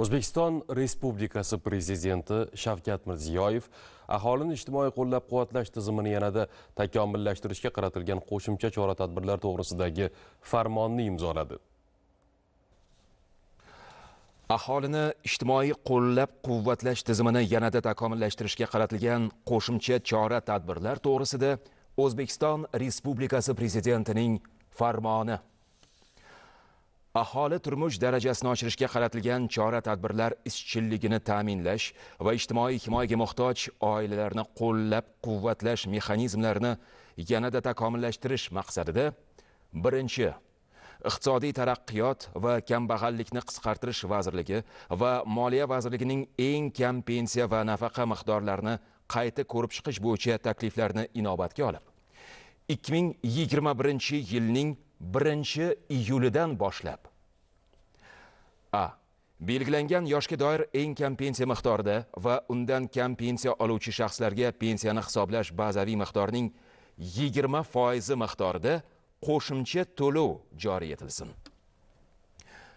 O'zbekiston Respublikasi prezidenti Shavkat Mirziyoyev aholini ijtimoiy qo'llab-quvvatlash tizimini yanada takomillashtirishga qaratilgan qo'shimcha chora-tadbirlar to'g'risidagi farmonni imzoladi. aholini ijtimoiy qo'llab quvvatlash tizimini yanada takomillashtirishga qaratilgan qo'shimcha chora tadbirlar to'g'risida o'zbekiston respublikasi prezidentining farmoni aholi turmush darajasini oshirishga qaratilgan chora tadbirlar izchilligini ta'minlash va ijtimoiy himoyaga muhtoj oilalarni qo'llab quvvatlash mexanizmlarini yanada takomillashtirish maqsadida birinchi iqtisodiy taraqqiyot va kambag'allikni qisqartirish vazirligi va moliya vazirligining eng kam pensiya va nafaqa miqdorlarini qayta ko'rib chiqish bo'yicha takliflarni inobatga olib 2021 yilning 1 iyulidan boshlab a belgilangan yoshga doir eng kam pensiya miqdorida va undan kam pensiya oluvchi shaxslarga pensiyani hisoblash bazaviy miqdorining 20 foizi miqdorida qo'shimcha to'lov joriy etilsin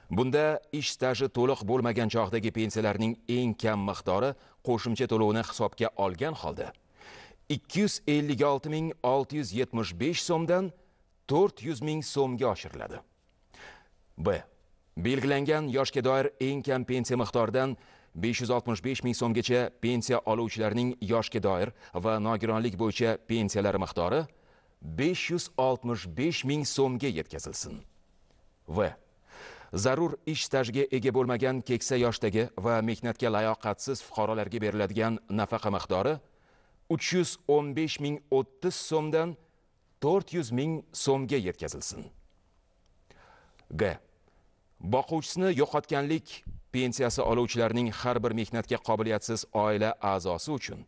bunda ish staji to'liq bo'lmagan chog'dagi pensiyalarning eng kam miqdori qo'shimcha to'lovni hisobga olgan holda 256675 so'mdan 400 ming so'mga oshiriladi b belgilangan yoshga doir eng kam pensiya miqdoridan 565 ming so'mgacha pensiya oluvchilarning yoshga doir va nogironlik bo'yicha pensiyalari miqdori 565 ming so'mga yetkazilsin v zarur ish stajiga ega bo'lmagan keksa yoshdagi va mehnatga layoqatsiz fuqarolarga beriladigan nafaqa miqdori 315 ming 30 so'mdan 400 ming so'mga yetkazilsin g boquvchisini yo'qotganlik pensiyasi oluvchilarning har bir mehnatga qobiliyatsiz oila a'zosi uchun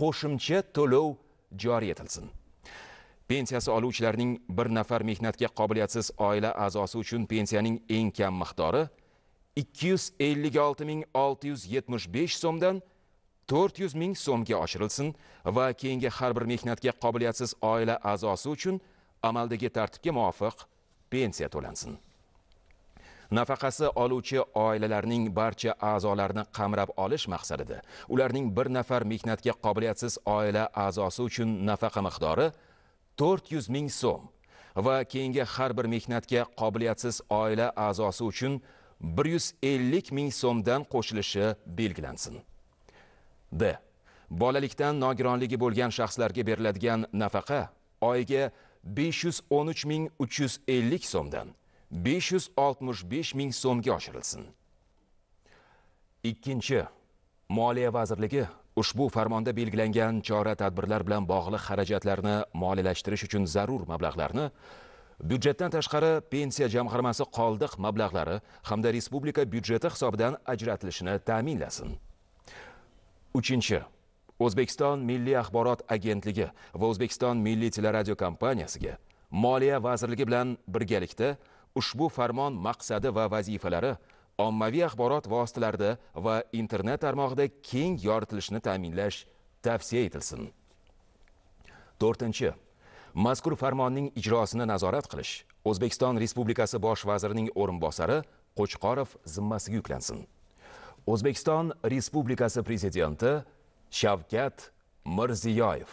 qo'shimcha to'lov joriy etilsin pensiyasi oluvchilarning bir nafar mehnatga qobiliyatsiz oila a'zosi uchun pensiyaning eng kam miqdori 256675 so'mdan 400 ming so'mga oshirilsin va keyingi har bir mehnatga qobiliyatsiz oila a'zosi uchun amaldagi tartibga muvofiq pensiya to'lansin nafaqasi oluvchi oilalarning barcha a'zolarini qamrab olish maqsadida ularning bir nafar mehnatga qobiliyatsiz oila a'zosi uchun nafaqa miqdori 400 ming so'm va keyingi har bir mehnatga qobiliyatsiz oila a'zosi uchun 150 ming so'mdan qo'shilishi belgilansin d bolalikdan nogironligi bo'lgan shaxslarga beriladigan nafaqa oyiga 513 ming 350 so'mdan 565 ming so'mga oshirilsin ikkinchi moliya vazirligi ushbu farmonda belgilangan chora tadbirlar bilan bog'liq xarajatlarni moliyalashtirish uchun zarur mablag'larni byudjetdan tashqari pensiya jamg'armasi qoldiq mablag'lari hamda respublika byudjeti hisobidan ajratilishini ta'minlasin uchinchi o'zbekiston milliy axborot agentligi va o'zbekiston milliy teleradio kompaniyasiga moliya vazirligi bilan birgalikda ushbu farmon maqsadi va vazifalari ommaviy axborot vositalarida va internet tarmog'ida keng yoritilishini ta'minlash tavsiya etilsin to'rtinchi mazkur farmonning ijrosini nazorat qilish o'zbekiston respublikasi bosh vazirining o'rinbosari qo'chqorov zimmasiga yuklansin o'zbekiston respublikasi prezidenti shavkat mirziyoyev